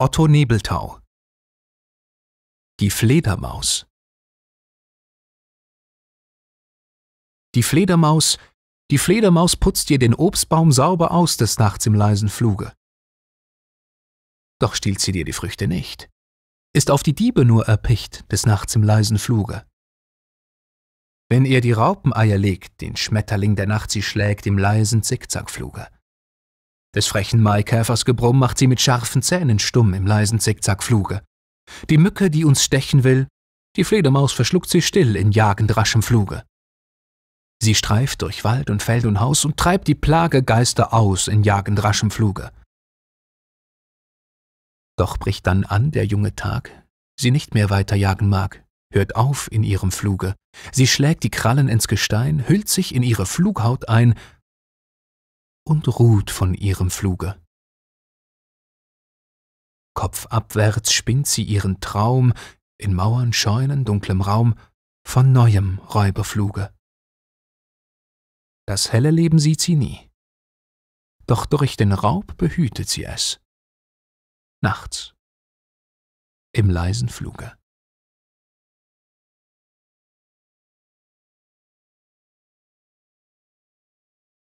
Otto Nebeltau Die Fledermaus Die Fledermaus, die Fledermaus putzt dir den Obstbaum sauber aus des Nachts im leisen Fluge. Doch stiehlt sie dir die Früchte nicht, ist auf die Diebe nur erpicht des Nachts im leisen Fluge. Wenn ihr die Raupeneier legt, den Schmetterling der Nacht sie schlägt im leisen Zickzackfluge. Des frechen Maikäfers Gebrumm macht sie mit scharfen Zähnen stumm im leisen Zickzackfluge. Die Mücke, die uns stechen will, die Fledermaus verschluckt sie still in jagend raschem Fluge. Sie streift durch Wald und Feld und Haus und treibt die Plagegeister aus in jagend raschem Fluge. Doch bricht dann an der junge Tag, sie nicht mehr weiter jagen mag, hört auf in ihrem Fluge. Sie schlägt die Krallen ins Gestein, hüllt sich in ihre Flughaut ein und ruht von ihrem Fluge. Kopfabwärts spinnt sie ihren Traum, in Mauern, Scheunen, dunklem Raum, von neuem Räuberfluge. Das helle Leben sieht sie nie, doch durch den Raub behütet sie es. Nachts, im leisen Fluge.